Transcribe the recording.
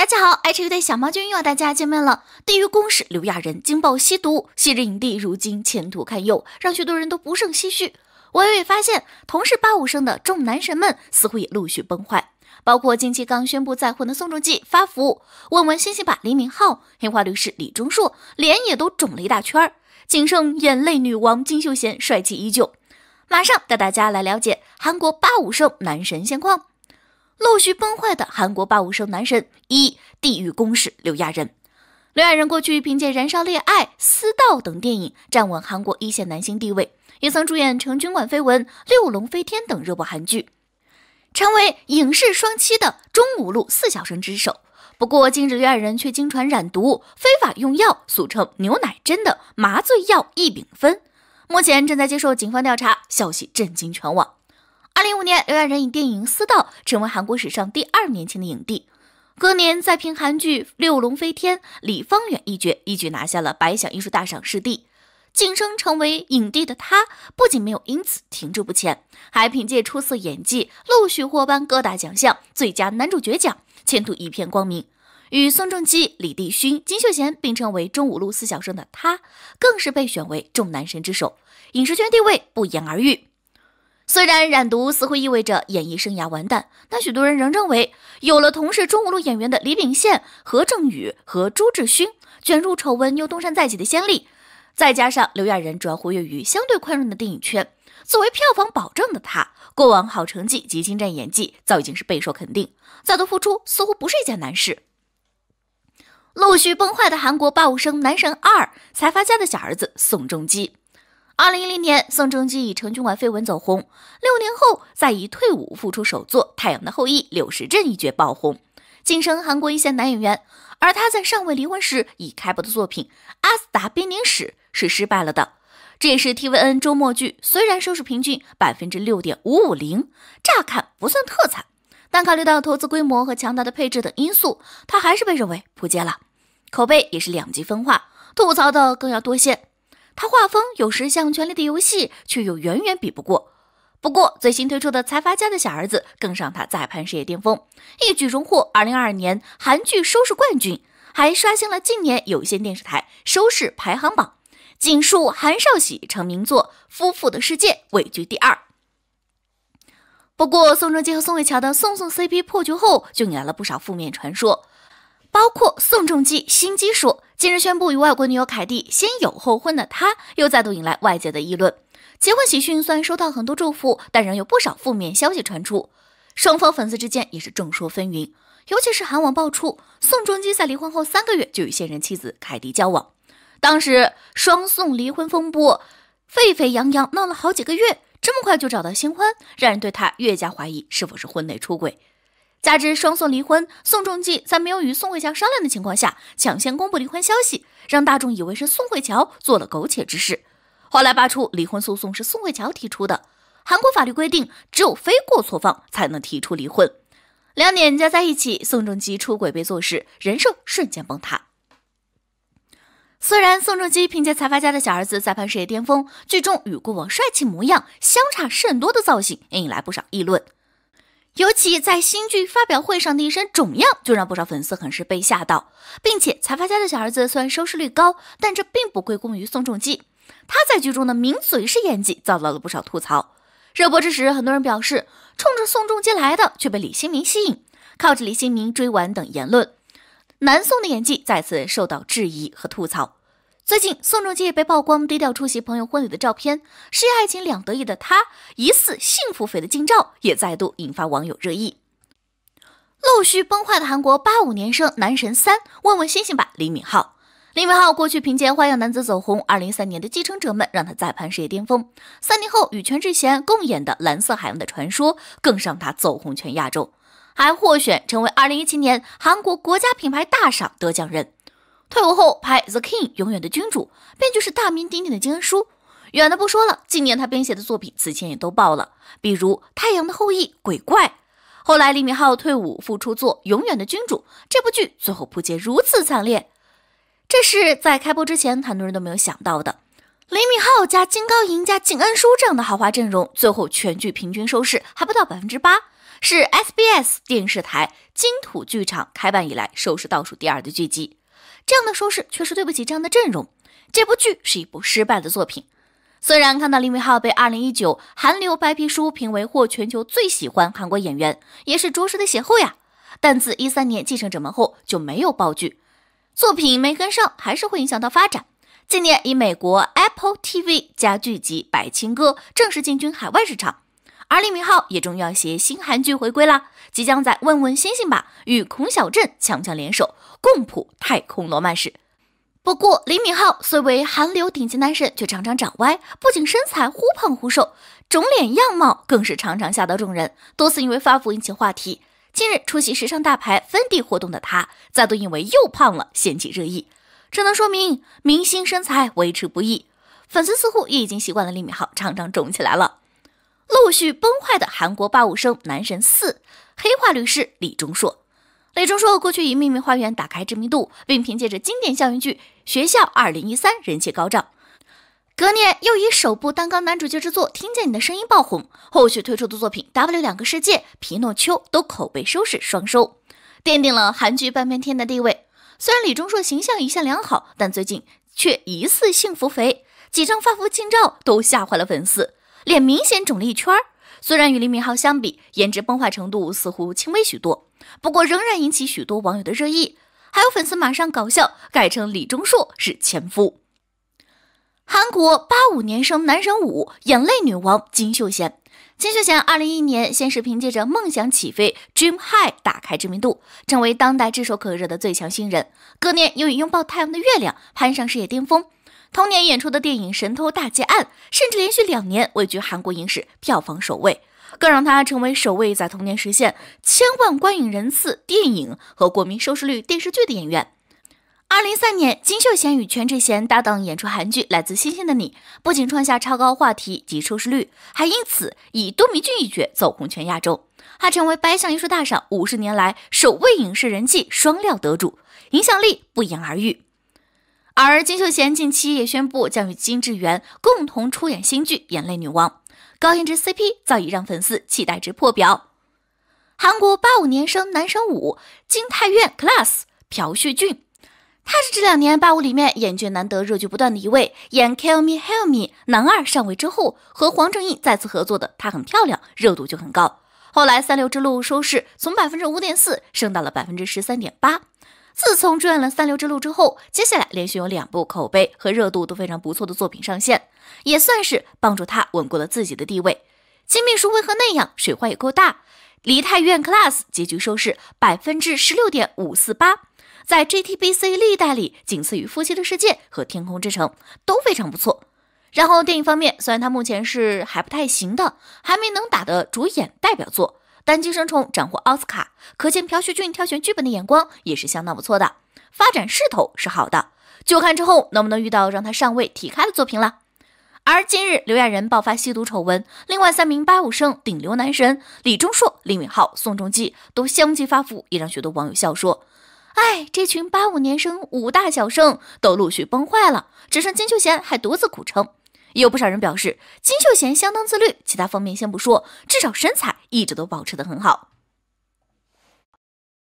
大家好，爱吃鱼的小猫君又和大家见面了。地狱公使刘亚仁惊爆吸毒，昔日影帝如今前途堪忧，让许多人都不胜唏嘘。我也发现，同是八五生的众男神们似乎也陆续崩坏，包括近期刚宣布再婚的宋仲基发福，问问新戏吧李敏镐、黑化律师李钟硕脸也都肿了一大圈，仅剩眼泪女王金秀贤帅气依旧。马上带大家来了解韩国八五生男神现况。陆续崩坏的韩国八五生男神一地狱公使刘亚仁。刘亚仁过去凭借《燃烧烈爱》《私道》等电影站稳韩国一线男星地位，也曾主演《成军馆绯闻》《六龙飞天》等热播韩剧，成为影视双栖的中五路四小生之首。不过，近日刘亚仁却经传染毒、非法用药，俗称“牛奶针”的麻醉药异丙酚，目前正在接受警方调查，消息震惊全网。2 0一5年，刘亚仁以电影《私道》成为韩国史上第二年轻的影帝。隔年，再凭韩剧《六龙飞天》，李方远一角，一举拿下了百想艺术大赏视帝，晋升成为影帝的他，不仅没有因此停滞不前，还凭借出色演技，陆续获颁各大奖项最佳男主角奖，前途一片光明。与宋仲基、李帝勋、金秀贤并称为中五路四小生的他，更是被选为众男神之首，影视圈地位不言而喻。虽然染毒似乎意味着演艺生涯完蛋，但许多人仍认为，有了同是中国路演员的李秉宪、何正宇和朱智勋卷入丑闻又东山再起的先例，再加上刘亚仁主要活跃于相对宽容的电影圈，作为票房保证的他，过往好成绩及精湛演技早已经是备受肯定，再度复出似乎不是一件难事。陆续崩坏的韩国霸五生男神二财阀家的小儿子宋仲基。二零一零年，宋仲基以成军晚绯闻走红，六年后再以退伍复出首作《太阳的后裔》柳时镇一角爆红，晋升韩国一线男演员。而他在尚未离婚时已开播的作品《阿斯达编年史》是失败了的。这也是 TVN 周末剧，虽然收视平均百分之六点五五零，乍看不算特惨，但考虑到投资规模和强大的配置等因素，他还是被认为扑街了，口碑也是两极分化，吐槽的更要多些。他画风有时像《权力的游戏》，却又远远比不过。不过最新推出的《财阀家的小儿子》更让他再攀事业巅峰，一举荣获2022年韩剧收视冠军，还刷新了近年有线电视台收视排行榜。仅数韩少喜成名作《夫妇的世界》位居第二。不过宋仲基和宋慧乔的宋宋 CP 破局后，就引来了不少负面传说。包括宋仲基心机说，近日宣布与外国女友凯蒂先有后婚的他，又再度引来外界的议论。结婚喜讯虽然收到很多祝福，但仍有不少负面消息传出。双方粉丝之间也是众说纷纭，尤其是韩网爆出宋仲基在离婚后三个月就与现任妻子凯蒂交往，当时双宋离婚风波沸沸扬扬，闹了好几个月，这么快就找到新欢，让人对他越加怀疑是否是婚内出轨。加之双宋离婚，宋仲基在没有与宋慧乔商量的情况下抢先公布离婚消息，让大众以为是宋慧乔做了苟且之事。后来扒出离婚诉讼是宋慧乔提出的，韩国法律规定只有非过错方才能提出离婚。两点加在一起，宋仲基出轨被坐实，人生瞬间崩塌。虽然宋仲基凭借财阀家的小儿子在拍事业巅峰，剧中与过往帅气模样相差甚多的造型也引来不少议论。尤其在新剧发表会上的一身肿样，就让不少粉丝很是被吓到。并且，财阀家的小儿子虽然收视率高，但这并不归功于宋仲基。他在剧中的名嘴式演技遭到了不少吐槽。热播之时，很多人表示冲着宋仲基来的，却被李新明吸引，靠着李新明追完等言论，南宋的演技再次受到质疑和吐槽。最近，宋仲基被曝光低调出席朋友婚礼的照片，事业爱情两得意的他，疑似幸福肥的近照也再度引发网友热议。陆续崩坏的韩国85年生男神三，问问星星吧。李敏镐，李敏镐过去凭借花样男子走红2 0一3年的继承者们让他再攀事业巅峰，三年后与全智贤共演的蓝色海洋的传说更让他走红全亚洲，还获选成为2017年韩国国家品牌大赏得奖人。退伍后拍《The King 永远的君主》，编剧是大名鼎鼎的金恩淑，远的不说了，今年他编写的作品此前也都爆了，比如《太阳的后裔》《鬼怪》。后来李敏镐退伍复出做《永远的君主》这部剧，最后扑街如此惨烈，这是在开播之前很多人都没有想到的。李敏镐加金高银加金恩淑这样的豪华阵容，最后全剧平均收视还不到百分之八，是 SBS 电视台金土剧场开办以来收视倒数第二的剧集。这样的收视，确实对不起这样的阵容。这部剧是一部失败的作品。虽然看到李敏镐被二零一九韩流白皮书评为获全球最喜欢韩国演员，也是着实的喜后呀。但自一三年继承者们后就没有爆剧，作品没跟上，还是会影响到发展。今年以美国 Apple TV 加剧集《百青歌》正式进军海外市场。而李敏镐也终于要携新韩剧回归啦，即将在《问问星星吧》与孔小振强强联手，共谱太空罗曼史。不过，李敏镐虽为韩流顶级男神，却常常长歪，不仅身材忽胖忽瘦，肿脸样貌更是常常吓到众人，多次因为发福引起话题。近日出席时尚大牌 Fendi 活动的他，再度因为又胖了掀起热议，只能说明明星身材维持不易，粉丝似乎也已经习惯了李敏镐常常肿起来了。陆续崩坏的韩国八五生男神四，黑化律师李钟硕。李钟硕过去以《秘密花园》打开知名度，并凭借着经典校园剧《学校2013》人气高涨。隔年又以首部单纲男主角之作《听见你的声音》爆红，后续推出的作品《W 两个世界》《皮诺丘》都口碑收视双收，奠定了韩剧半边天的地位。虽然李钟硕形象一向良好，但最近却疑似幸福肥，几张发福近照都吓坏了粉丝。脸明显肿了一圈儿，虽然与李敏镐相比，颜值崩坏程度似乎轻微许多，不过仍然引起许多网友的热议。还有粉丝马上搞笑，改成李钟硕是前夫。韩国八五年生男神五眼泪女王金秀贤。金秀贤二零一一年先是凭借着梦想起飞 Dream High 打开知名度，成为当代炙手可热的最强新人。隔年又以拥抱太阳的月亮攀上事业巅峰。同年演出的电影《神偷大劫案》甚至连续两年位居韩国影史票房首位，更让他成为首位在同年实现千万观影人次电影和国民收视率电视剧的演员。二零一三年，金秀贤与全智贤搭档演出韩剧《来自星星的你》，不仅创下超高话题及收视率，还因此以多敏俊一角走红全亚洲，他成为白象艺术大赏五十年来首位影视人气双料得主，影响力不言而喻。而金秀贤近期也宣布将与金智媛共同出演新剧《眼泪女王》，高颜值 CP 早已让粉丝期待值破表。韩国八五年生男神五金泰苑 class 朴叙俊，他是这两年八五里面演剧难得热剧不断的一位，演《Kill Me Heal Me》男二上位之后和黄政义再次合作的，他很漂亮，热度就很高。后来三流之路收视从百分之五点四升到了百分之十三点八。自从主演了《三流之路》之后，接下来连续有两部口碑和热度都非常不错的作品上线，也算是帮助他稳固了自己的地位。金秘书为何那样？水花也够大，《梨泰院 CLASS》结局收视百分之十六点五四八，在 JTBC 历代里仅次于《夫妻的世界》和《天空之城》，都非常不错。然后电影方面，虽然他目前是还不太行的，还没能打的主演代表作。《单寄生虫》斩获奥斯卡，可见朴叙俊挑选剧本的眼光也是相当不错的，发展势头是好的，就看之后能不能遇到让他上位提咖的作品了。而近日刘亚仁爆发吸毒丑闻，另外三名八五生顶流男神李钟硕、李敏镐、宋仲基都相继发福，也让许多网友笑说：“哎，这群八五年生五大小生都陆续崩坏了，只剩金秀贤还独自苦撑。”有不少人表示，金秀贤相当自律，其他方面先不说，至少身材一直都保持得很好。